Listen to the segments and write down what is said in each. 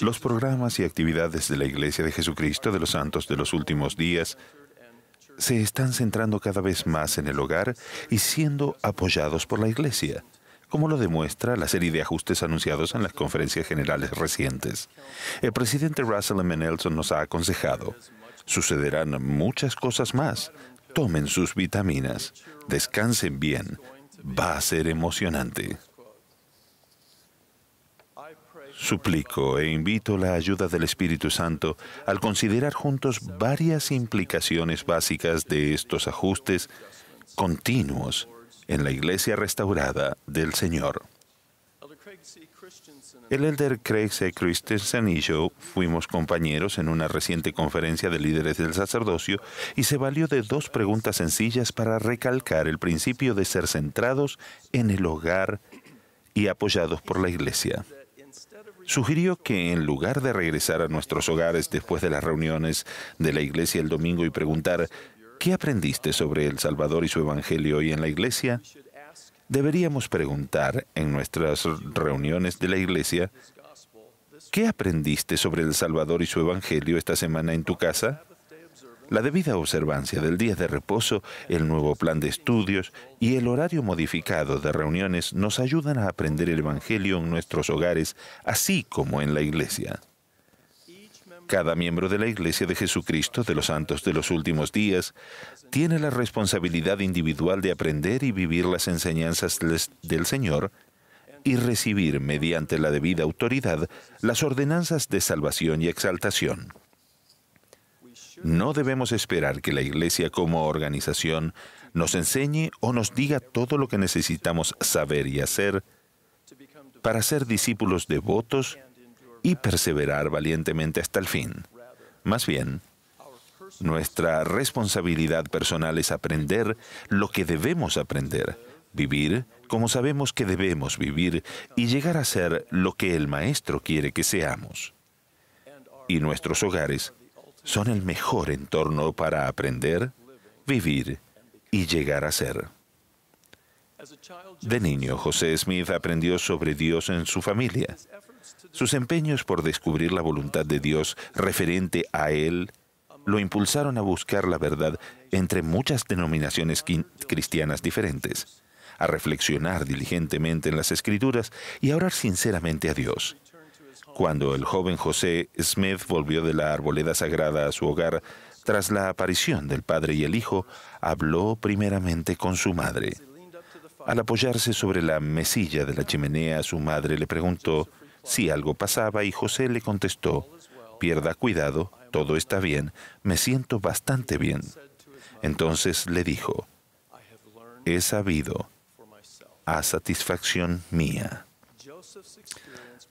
Los programas y actividades de la Iglesia de Jesucristo de los Santos de los Últimos Días se están centrando cada vez más en el hogar y siendo apoyados por la Iglesia, como lo demuestra la serie de ajustes anunciados en las conferencias generales recientes. El presidente Russell M. Nelson nos ha aconsejado, sucederán muchas cosas más, tomen sus vitaminas, descansen bien, va a ser emocionante. Suplico e invito la ayuda del Espíritu Santo al considerar juntos varias implicaciones básicas de estos ajustes continuos en la iglesia restaurada del Señor. El elder Craig C. Christensen y yo fuimos compañeros en una reciente conferencia de líderes del sacerdocio y se valió de dos preguntas sencillas para recalcar el principio de ser centrados en el hogar y apoyados por la iglesia sugirió que en lugar de regresar a nuestros hogares después de las reuniones de la iglesia el domingo y preguntar, ¿qué aprendiste sobre El Salvador y su Evangelio hoy en la iglesia? Deberíamos preguntar en nuestras reuniones de la iglesia, ¿qué aprendiste sobre El Salvador y su Evangelio esta semana en tu casa? la debida observancia del día de reposo, el nuevo plan de estudios y el horario modificado de reuniones nos ayudan a aprender el Evangelio en nuestros hogares, así como en la iglesia. Cada miembro de la Iglesia de Jesucristo de los Santos de los Últimos Días tiene la responsabilidad individual de aprender y vivir las enseñanzas del Señor y recibir mediante la debida autoridad las ordenanzas de salvación y exaltación. No debemos esperar que la Iglesia como organización nos enseñe o nos diga todo lo que necesitamos saber y hacer para ser discípulos devotos y perseverar valientemente hasta el fin. Más bien, nuestra responsabilidad personal es aprender lo que debemos aprender, vivir como sabemos que debemos vivir y llegar a ser lo que el Maestro quiere que seamos. Y nuestros hogares son el mejor entorno para aprender, vivir y llegar a ser. De niño, José Smith aprendió sobre Dios en su familia. Sus empeños por descubrir la voluntad de Dios referente a Él lo impulsaron a buscar la verdad entre muchas denominaciones cristianas diferentes, a reflexionar diligentemente en las escrituras y a orar sinceramente a Dios. Cuando el joven José Smith volvió de la arboleda sagrada a su hogar, tras la aparición del padre y el hijo, habló primeramente con su madre. Al apoyarse sobre la mesilla de la chimenea, su madre le preguntó si algo pasaba y José le contestó, pierda cuidado, todo está bien, me siento bastante bien. Entonces le dijo, he sabido, a satisfacción mía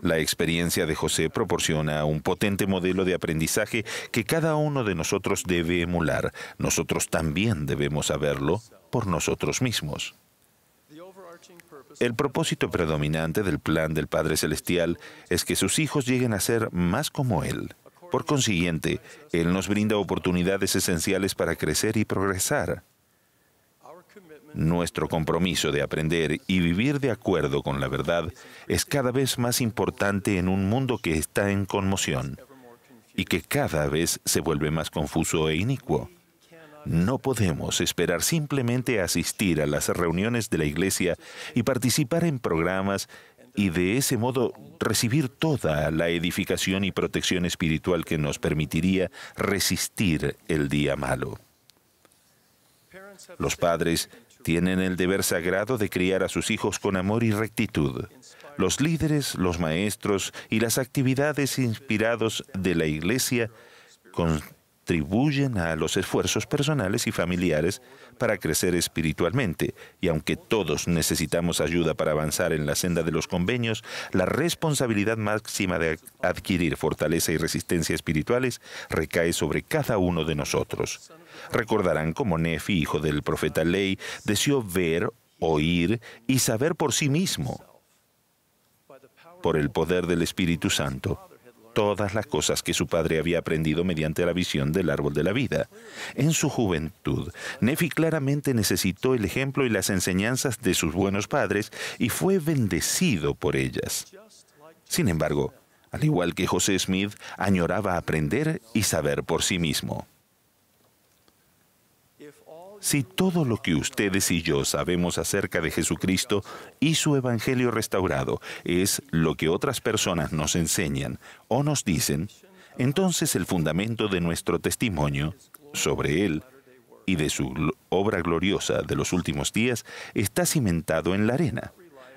la experiencia de José proporciona un potente modelo de aprendizaje que cada uno de nosotros debe emular. Nosotros también debemos saberlo por nosotros mismos. El propósito predominante del plan del Padre Celestial es que sus hijos lleguen a ser más como Él. Por consiguiente, Él nos brinda oportunidades esenciales para crecer y progresar. Nuestro compromiso de aprender y vivir de acuerdo con la verdad es cada vez más importante en un mundo que está en conmoción y que cada vez se vuelve más confuso e inicuo. No podemos esperar simplemente asistir a las reuniones de la Iglesia y participar en programas y de ese modo recibir toda la edificación y protección espiritual que nos permitiría resistir el día malo. Los padres tienen el deber sagrado de criar a sus hijos con amor y rectitud. Los líderes, los maestros y las actividades inspirados de la Iglesia con contribuyen a los esfuerzos personales y familiares para crecer espiritualmente, y aunque todos necesitamos ayuda para avanzar en la senda de los convenios, la responsabilidad máxima de adquirir fortaleza y resistencia espirituales recae sobre cada uno de nosotros. Recordarán cómo Nefi, hijo del profeta Ley, deseó ver, oír y saber por sí mismo, por el poder del Espíritu Santo todas las cosas que su padre había aprendido mediante la visión del árbol de la vida. En su juventud, Nefi claramente necesitó el ejemplo y las enseñanzas de sus buenos padres y fue bendecido por ellas. Sin embargo, al igual que José Smith, añoraba aprender y saber por sí mismo. Si todo lo que ustedes y yo sabemos acerca de Jesucristo y su Evangelio restaurado es lo que otras personas nos enseñan o nos dicen, entonces el fundamento de nuestro testimonio sobre Él y de su obra gloriosa de los últimos días está cimentado en la arena.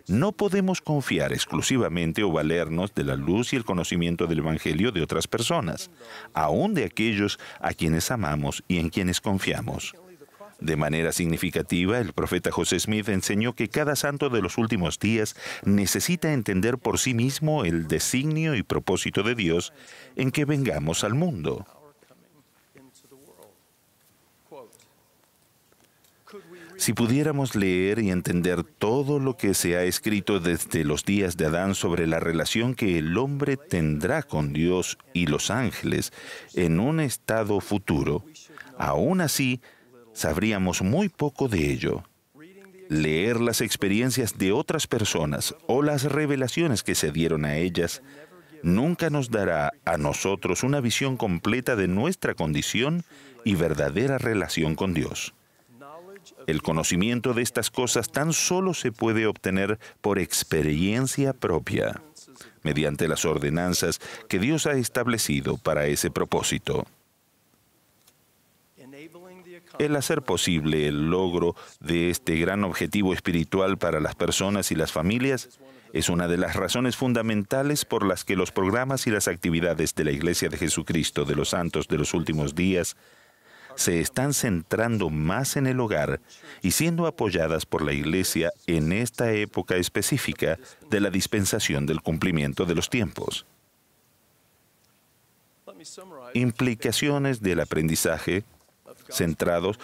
No podemos confiar exclusivamente o valernos de la luz y el conocimiento del Evangelio de otras personas, aún de aquellos a quienes amamos y en quienes confiamos. De manera significativa, el profeta José Smith enseñó que cada santo de los últimos días necesita entender por sí mismo el designio y propósito de Dios en que vengamos al mundo. Si pudiéramos leer y entender todo lo que se ha escrito desde los días de Adán sobre la relación que el hombre tendrá con Dios y los ángeles en un estado futuro, aún así sabríamos muy poco de ello. Leer las experiencias de otras personas o las revelaciones que se dieron a ellas nunca nos dará a nosotros una visión completa de nuestra condición y verdadera relación con Dios. El conocimiento de estas cosas tan solo se puede obtener por experiencia propia, mediante las ordenanzas que Dios ha establecido para ese propósito. El hacer posible el logro de este gran objetivo espiritual para las personas y las familias es una de las razones fundamentales por las que los programas y las actividades de la Iglesia de Jesucristo de los Santos de los Últimos Días se están centrando más en el hogar y siendo apoyadas por la Iglesia en esta época específica de la dispensación del cumplimiento de los tiempos. Implicaciones del aprendizaje centrados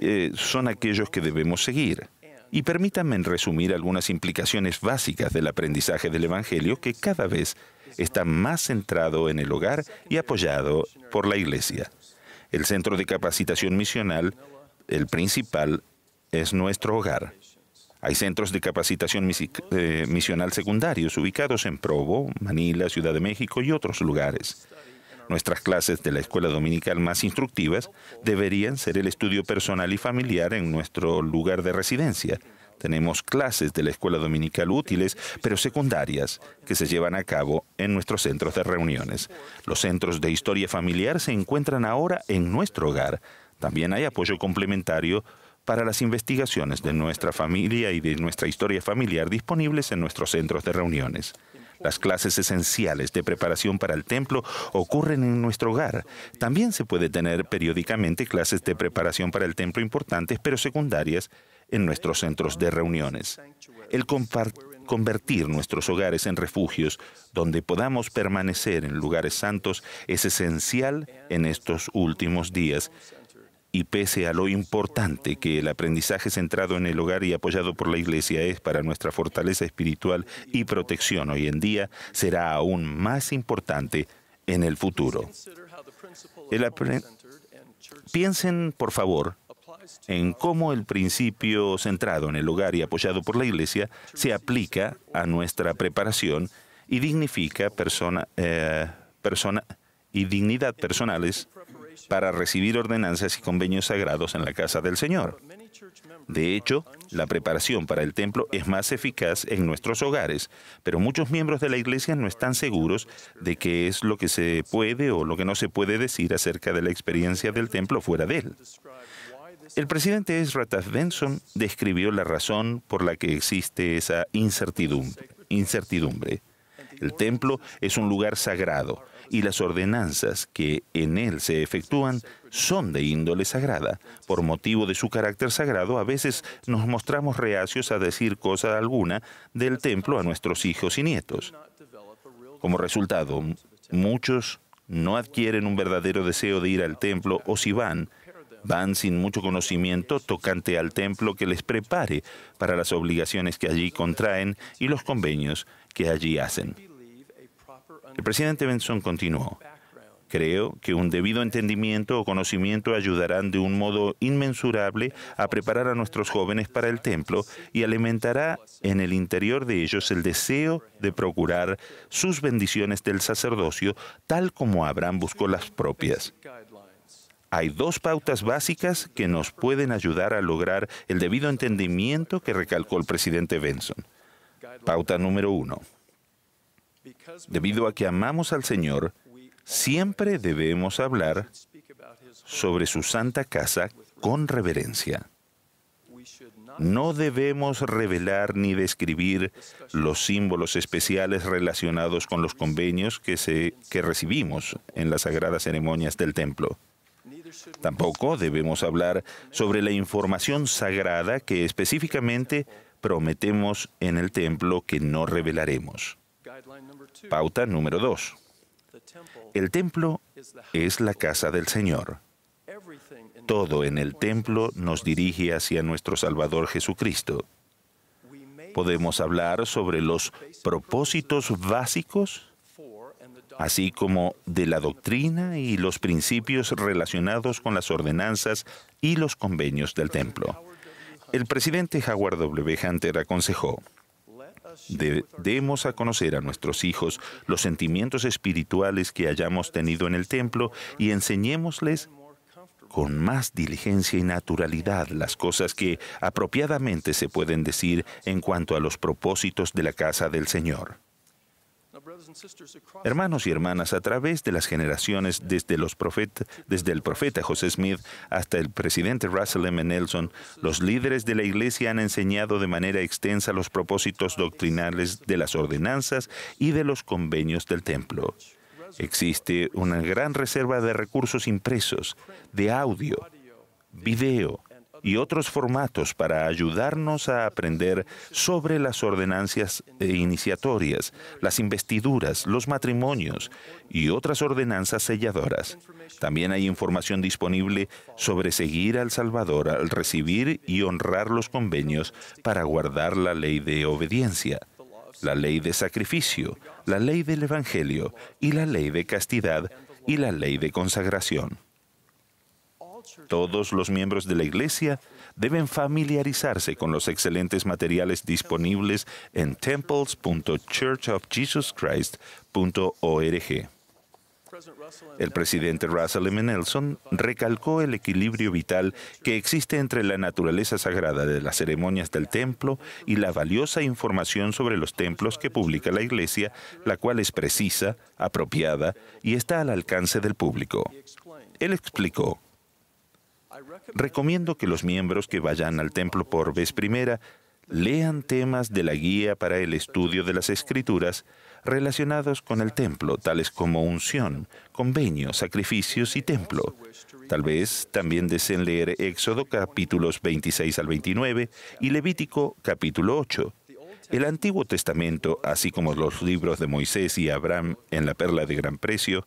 eh, son aquellos que debemos seguir. Y permítanme resumir algunas implicaciones básicas del aprendizaje del Evangelio que cada vez está más centrado en el hogar y apoyado por la Iglesia. El centro de capacitación misional, el principal, es nuestro hogar. Hay centros de capacitación eh, misional secundarios ubicados en Provo, Manila, Ciudad de México y otros lugares. Nuestras clases de la escuela dominical más instructivas deberían ser el estudio personal y familiar en nuestro lugar de residencia. Tenemos clases de la escuela dominical útiles, pero secundarias, que se llevan a cabo en nuestros centros de reuniones. Los centros de historia familiar se encuentran ahora en nuestro hogar. También hay apoyo complementario para las investigaciones de nuestra familia y de nuestra historia familiar disponibles en nuestros centros de reuniones. Las clases esenciales de preparación para el templo ocurren en nuestro hogar. También se puede tener periódicamente clases de preparación para el templo importantes, pero secundarias, en nuestros centros de reuniones, el convertir nuestros hogares en refugios donde podamos permanecer en lugares santos es esencial en estos últimos días. Y pese a lo importante que el aprendizaje centrado en el hogar y apoyado por la Iglesia es para nuestra fortaleza espiritual y protección hoy en día, será aún más importante en el futuro. Piensen, por favor, en cómo el principio centrado en el hogar y apoyado por la Iglesia se aplica a nuestra preparación y dignifica eh, persona, y dignidad personales para recibir ordenanzas y convenios sagrados en la casa del Señor. De hecho, la preparación para el templo es más eficaz en nuestros hogares, pero muchos miembros de la iglesia no están seguros de qué es lo que se puede o lo que no se puede decir acerca de la experiencia del templo fuera de él. El presidente Esratas Benson describió la razón por la que existe esa incertidumbre. incertidumbre. El templo es un lugar sagrado y las ordenanzas que en él se efectúan son de índole sagrada. Por motivo de su carácter sagrado, a veces nos mostramos reacios a decir cosa alguna del templo a nuestros hijos y nietos. Como resultado, muchos no adquieren un verdadero deseo de ir al templo o si van, Van sin mucho conocimiento tocante al templo que les prepare para las obligaciones que allí contraen y los convenios que allí hacen. El presidente Benson continuó. Creo que un debido entendimiento o conocimiento ayudarán de un modo inmensurable a preparar a nuestros jóvenes para el templo y alimentará en el interior de ellos el deseo de procurar sus bendiciones del sacerdocio tal como Abraham buscó las propias hay dos pautas básicas que nos pueden ayudar a lograr el debido entendimiento que recalcó el presidente Benson. Pauta número uno. Debido a que amamos al Señor, siempre debemos hablar sobre su santa casa con reverencia. No debemos revelar ni describir los símbolos especiales relacionados con los convenios que, se, recibimos en las sagradas ceremonias del templo. Tampoco debemos hablar sobre la información sagrada que específicamente prometemos en el templo que no revelaremos. Pauta número dos. El templo es la casa del Señor. Todo en el templo nos dirige hacia nuestro Salvador Jesucristo. Podemos hablar sobre los propósitos básicos así como de la doctrina y los principios relacionados con las ordenanzas y los convenios del templo. El presidente Howard W. Hunter aconsejó, demos a conocer a nuestros hijos los sentimientos espirituales que hayamos tenido en el templo y enseñémosles con más diligencia y naturalidad las cosas que apropiadamente se pueden decir en cuanto a los propósitos de la casa del Señor. Hermanos y hermanas, a través de las generaciones, desde, los desde el profeta José Smith hasta el presidente Russell M. Nelson, los líderes de la Iglesia han enseñado de manera extensa los propósitos doctrinales de las ordenanzas y de los convenios del templo. Existe una gran reserva de recursos impresos, de audio, video, y otros formatos para ayudarnos a aprender sobre las ordenancias eh, iniciatorias, las investiduras, los matrimonios y otras ordenanzas selladoras. También hay información disponible sobre seguir al Salvador al recibir y honrar los convenios para guardar la ley de obediencia la ley de sacrificio, la ley del Evangelio y la ley de castidad y la ley de consagración. Todos los miembros de la Iglesia deben familiarizarse con los excelentes materiales disponibles en temples.churchofjesuschrist.org. El presidente Russell M. Nelson recalcó el equilibrio vital que existe entre la naturaleza sagrada de las ceremonias del templo y la valiosa información sobre los templos que publica la Iglesia, la cual es precisa, apropiada y está al alcance del público. Él explicó, Recomiendo que los miembros que vayan al templo por vez primera lean temas de la guía para el estudio de las escrituras relacionados con el templo, tales como unción, convenio, sacrificios y templo. Tal vez también deseen leer Éxodo capítulos 26 al 29 y Levítico capítulo 8. El Antiguo Testamento, así como los libros de Moisés y Abraham en la Perla de Gran Precio,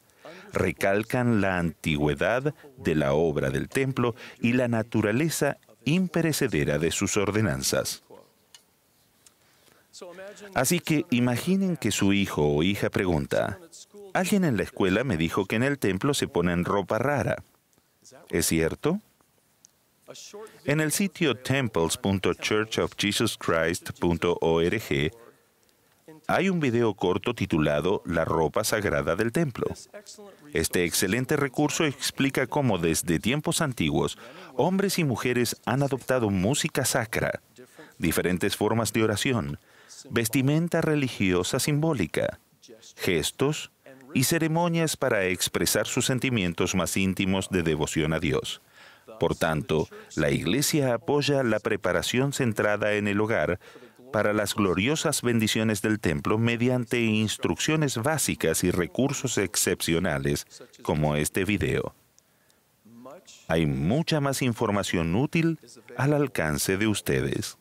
recalcan la antigüedad de la obra del templo y la naturaleza imperecedera de sus ordenanzas. Así que imaginen que su hijo o hija pregunta, alguien en la escuela me dijo que en el templo se ponen ropa rara. ¿Es cierto? En el sitio temples.churchofjesuschrist.org hay un video corto titulado La ropa sagrada del templo. Este excelente recurso explica cómo desde tiempos antiguos hombres y mujeres han adoptado música sacra, diferentes formas de oración, vestimenta religiosa simbólica, gestos y ceremonias para expresar sus sentimientos más íntimos de devoción a Dios. Por tanto, la Iglesia apoya la preparación centrada en el hogar para las gloriosas bendiciones del templo mediante instrucciones básicas y recursos excepcionales como este video. Hay mucha más información útil al alcance de ustedes.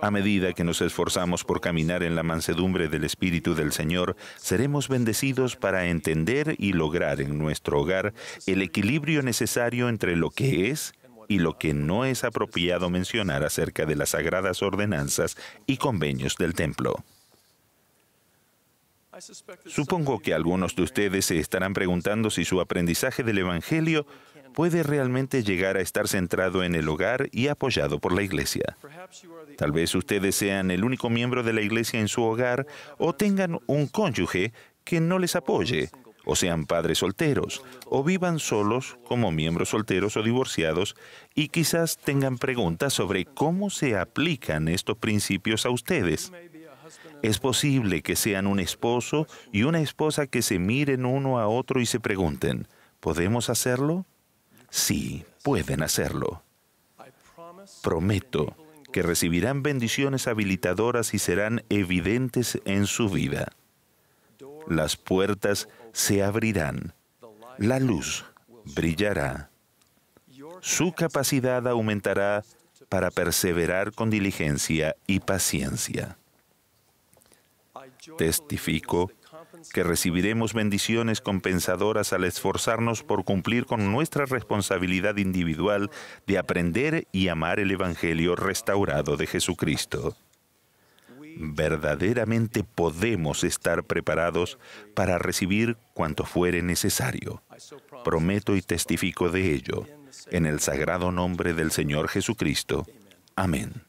A medida que nos esforzamos por caminar en la mansedumbre del Espíritu del Señor, seremos bendecidos para entender y lograr en nuestro hogar el equilibrio necesario entre lo que es y lo que no es apropiado mencionar acerca de las sagradas ordenanzas y convenios del templo. Supongo que algunos de ustedes se estarán preguntando si su aprendizaje del Evangelio puede realmente llegar a estar centrado en el hogar y apoyado por la iglesia. Tal vez ustedes sean el único miembro de la iglesia en su hogar o tengan un cónyuge que no les apoye o sean padres solteros, o vivan solos como miembros solteros o divorciados, y quizás tengan preguntas sobre cómo se aplican estos principios a ustedes. Es posible que sean un esposo y una esposa que se miren uno a otro y se pregunten, ¿podemos hacerlo? Sí, pueden hacerlo. Prometo que recibirán bendiciones habilitadoras y serán evidentes en su vida. Las puertas se abrirán, la luz brillará, su capacidad aumentará para perseverar con diligencia y paciencia. Testifico que recibiremos bendiciones compensadoras al esforzarnos por cumplir con nuestra responsabilidad individual de aprender y amar el Evangelio restaurado de Jesucristo verdaderamente podemos estar preparados para recibir cuanto fuere necesario. Prometo y testifico de ello, en el sagrado nombre del Señor Jesucristo. Amén.